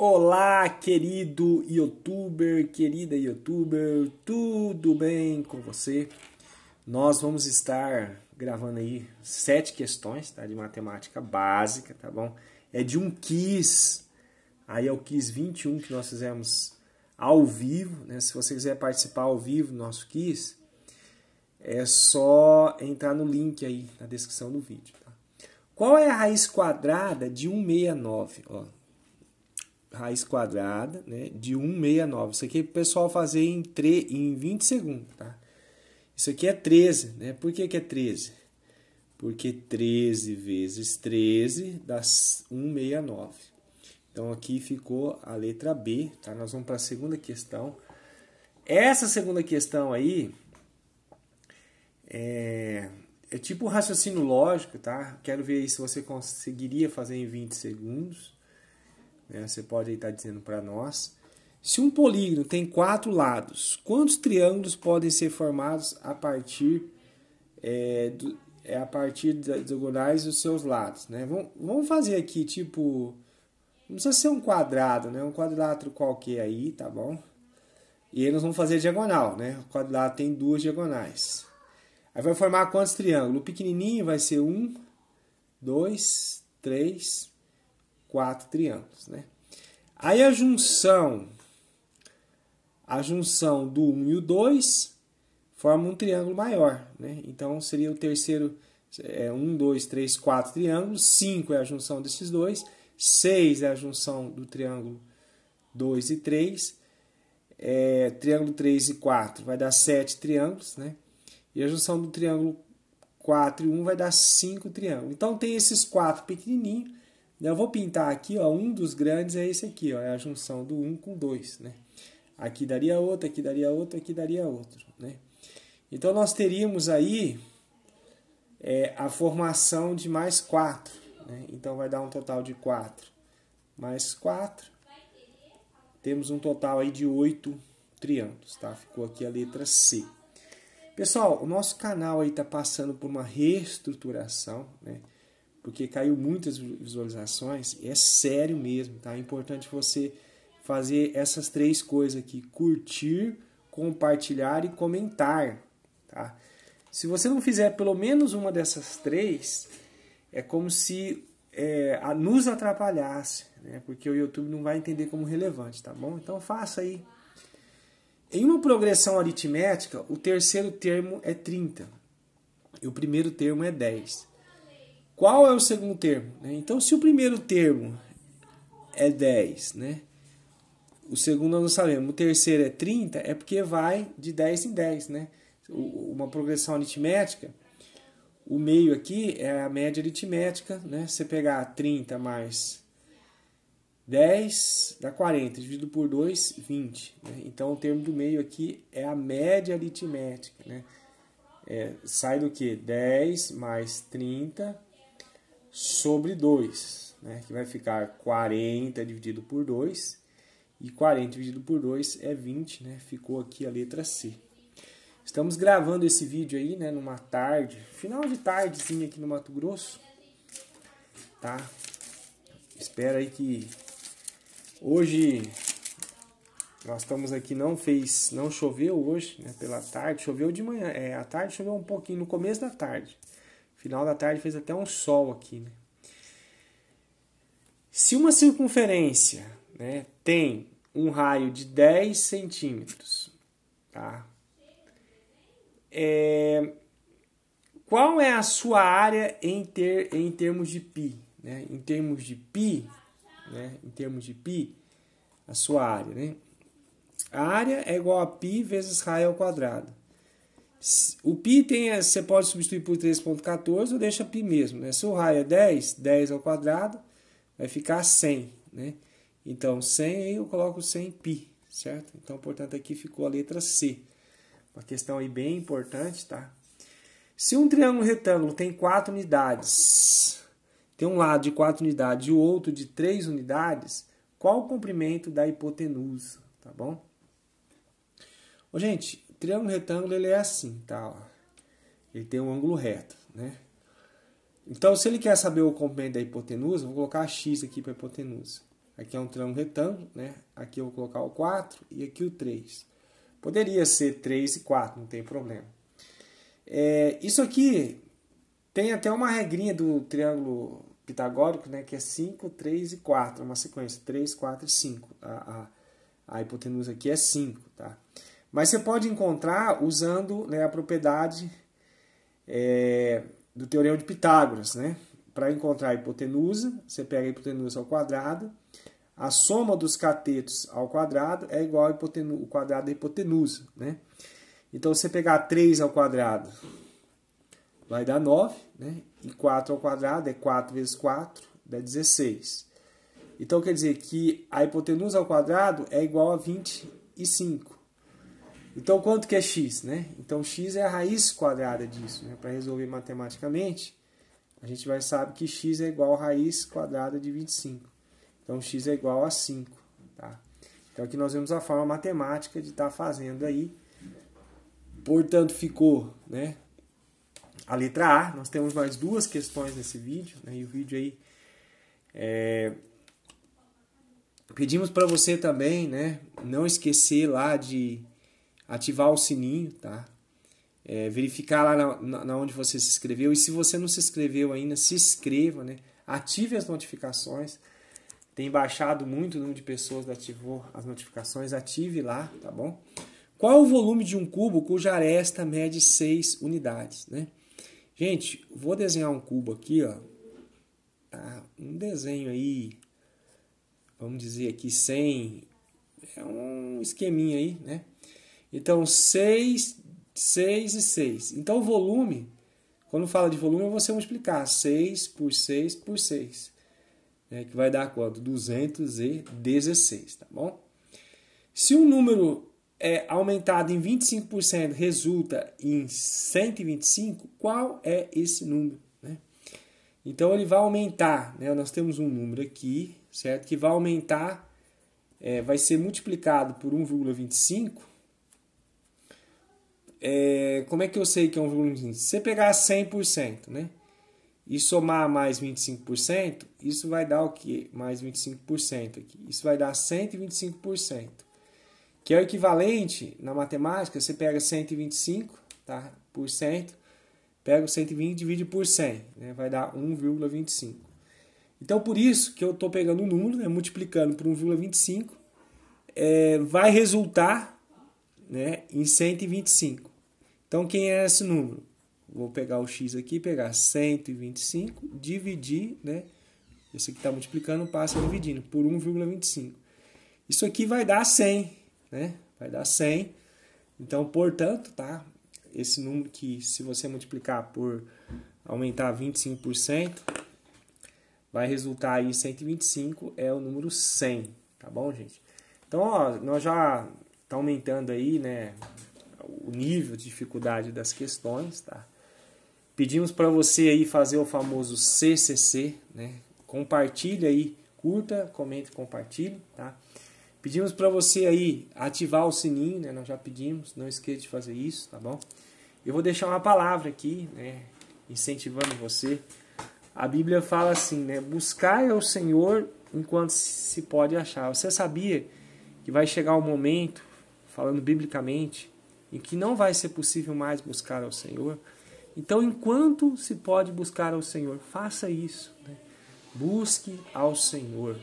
Olá, querido youtuber, querida youtuber, tudo bem com você? Nós vamos estar gravando aí sete questões tá? de matemática básica, tá bom? É de um quiz, aí é o quiz 21 que nós fizemos ao vivo, né? Se você quiser participar ao vivo do nosso quiz, é só entrar no link aí na descrição do vídeo, tá? Qual é a raiz quadrada de 169? Ó, raiz quadrada né, de 1,69. Isso aqui é para o pessoal fazer em, 3, em 20 segundos. Tá? Isso aqui é 13. Né? Por que, que é 13? Porque 13 vezes 13 dá 1,69. Então aqui ficou a letra B. Tá? Nós vamos para a segunda questão. Essa segunda questão aí é, é tipo um raciocínio lógico, tá? Quero ver se você conseguiria fazer em 20 segundos. Né? Você pode estar tá dizendo para nós. Se um polígono tem quatro lados, quantos triângulos podem ser formados a partir é, do, é a partir das diagonais dos seus lados, né? Vamos, vamos fazer aqui tipo não precisa ser um quadrado, né? Um quadrilátero qualquer aí, tá bom? E aí nós vamos fazer diagonal, né? O quadrilátero tem duas diagonais. Aí vai formar quantos triângulos? O pequenininho vai ser um, dois, três, quatro triângulos. Né? Aí a junção, a junção do 1 um e o 2 forma um triângulo maior. Né? Então seria o terceiro, é, 1, 2, 3, 4 triângulos, 5 é a junção desses dois, 6 é a junção do triângulo 2 e 3, é, triângulo 3 e 4 vai dar 7 triângulos, né? E a junção do triângulo 4 e 1 vai dar 5 triângulos. Então tem esses quatro pequenininhos eu vou pintar aqui, ó, um dos grandes é esse aqui, ó, é a junção do 1 com 2, né? Aqui daria outro, aqui daria outro, aqui daria outro, né? Então nós teríamos aí é, a formação de mais 4, né? Então vai dar um total de 4 mais 4. Temos um total aí de 8 triângulos, tá? Ficou aqui a letra C. Pessoal, o nosso canal aí tá passando por uma reestruturação, né? porque caiu muitas visualizações, é sério mesmo, tá? É importante você fazer essas três coisas aqui: curtir, compartilhar e comentar, tá? Se você não fizer pelo menos uma dessas três, é como se é, nos atrapalhasse, né? Porque o YouTube não vai entender como relevante, tá bom? Então faça aí. Em uma progressão aritmética, o terceiro termo é 30 e o primeiro termo é 10. Qual é o segundo termo? Né? Então, se o primeiro termo é 10, né? O segundo nós não sabemos. O terceiro é 30, é porque vai de 10 em 10, né? Uma progressão aritmética, o meio aqui é a média aritmética, né? Você pegar 30 mais 10 dá 40, dividido por 2, 20. Né? Então, o termo do meio aqui é a média aritmética, né? É, sai do que? 10 mais 30 sobre 2, né? que vai ficar 40 dividido por 2, e 40 dividido por 2 é 20, né? ficou aqui a letra C. Estamos gravando esse vídeo aí, né, numa tarde, final de tardezinha aqui no Mato Grosso, tá? Espero aí que hoje nós estamos aqui não fez, não choveu hoje, né, pela tarde, choveu de manhã, é, a tarde choveu um pouquinho no começo da tarde. Final da tarde fez até um sol aqui, né? Se uma circunferência né, tem um raio de 10 centímetros, tá? É, qual é a sua área em, ter, em termos de pi? Né? Em termos de pi, né? em termos de pi, a sua área, né? A área é igual a pi vezes raio ao quadrado. O π é, você pode substituir por 3.14 ou deixa π mesmo. Né? Se o raio é 10, 10 ao quadrado, vai ficar 100. Né? Então, 100 aí eu coloco 100 π, certo? Então, portanto, aqui ficou a letra C. Uma questão aí bem importante, tá? Se um triângulo retângulo tem 4 unidades, tem um lado de 4 unidades e o outro de 3 unidades, qual o comprimento da hipotenusa, tá bom? Ô, gente, triângulo retângulo ele é assim, tá? Ó. Ele tem um ângulo reto, né? Então, se ele quer saber o comprimento da hipotenusa, vou colocar x aqui para a hipotenusa. Aqui é um triângulo retângulo, né? Aqui eu vou colocar o 4 e aqui o 3. Poderia ser 3 e 4, não tem problema. É, isso aqui tem até uma regrinha do triângulo pitagórico, né? Que é 5, 3 e 4, É uma sequência. 3, 4 e 5. A, a, a hipotenusa aqui é 5, tá? Mas você pode encontrar usando né, a propriedade é, do Teorema de Pitágoras. Né? Para encontrar a hipotenusa, você pega a hipotenusa ao quadrado. A soma dos catetos ao quadrado é igual ao quadrado da hipotenusa. Né? Então, se você pegar 3 ao quadrado, vai dar 9. Né? E 4 ao quadrado é 4 vezes 4, dá 16. Então, quer dizer que a hipotenusa ao quadrado é igual a 25. Então, quanto que é x? Né? Então, x é a raiz quadrada disso. Né? Para resolver matematicamente, a gente vai saber que x é igual a raiz quadrada de 25. Então, x é igual a 5. Tá? Então, aqui nós vemos a forma matemática de estar tá fazendo aí. Portanto, ficou né, a letra A. Nós temos mais duas questões nesse vídeo. Né, e o vídeo aí... É, pedimos para você também, né, não esquecer lá de ativar o sininho, tá? É, verificar lá na, na, onde você se inscreveu. E se você não se inscreveu ainda, se inscreva, né? Ative as notificações. Tem baixado muito o número de pessoas que ativou as notificações. Ative lá, tá bom? Qual o volume de um cubo cuja aresta mede 6 unidades, né? Gente, vou desenhar um cubo aqui, ó. Tá? Um desenho aí, vamos dizer aqui, 100. É um esqueminha aí, né? Então, 6, 6 e 6. Então, o volume, quando fala de volume, eu vou você multiplicar 6 por 6 por 6. Né, que vai dar quanto? 216, tá bom? Se um número é aumentado em 25% resulta em 125, qual é esse número? Né? Então ele vai aumentar, né? nós temos um número aqui, certo? Que vai aumentar, é, vai ser multiplicado por 1,25 é, como é que eu sei que é um Se você pegar 100%, né? E somar mais 25%, isso vai dar o quê? Mais 25% aqui. Isso vai dar 125%. Que é o equivalente, na matemática, você pega 125, tá? Por cento, pega o 120 e divide por 100, né? Vai dar 1,25. Então, por isso que eu estou pegando o um número, né? multiplicando por 1,25, é, vai resultar né, em 125. Então, quem é esse número? Vou pegar o x aqui, pegar 125, dividir, né? Esse aqui está multiplicando, passa dividindo por 1,25. Isso aqui vai dar 100, né? Vai dar 100. Então, portanto, tá? Esse número que se você multiplicar por aumentar 25%, vai resultar aí 125 é o número 100, tá bom, gente? Então, ó, nós já tá aumentando aí, né, o nível de dificuldade das questões, tá? Pedimos para você aí fazer o famoso CCC, né? Compartilha aí, curta, comente, compartilhe, tá? Pedimos para você aí ativar o sininho, né? Nós já pedimos, não esqueça de fazer isso, tá bom? Eu vou deixar uma palavra aqui, né? Incentivando você. A Bíblia fala assim, né? Buscai ao Senhor enquanto se pode achar. Você sabia que vai chegar o um momento falando biblicamente, em que não vai ser possível mais buscar ao Senhor. Então, enquanto se pode buscar ao Senhor, faça isso. Né? Busque ao Senhor.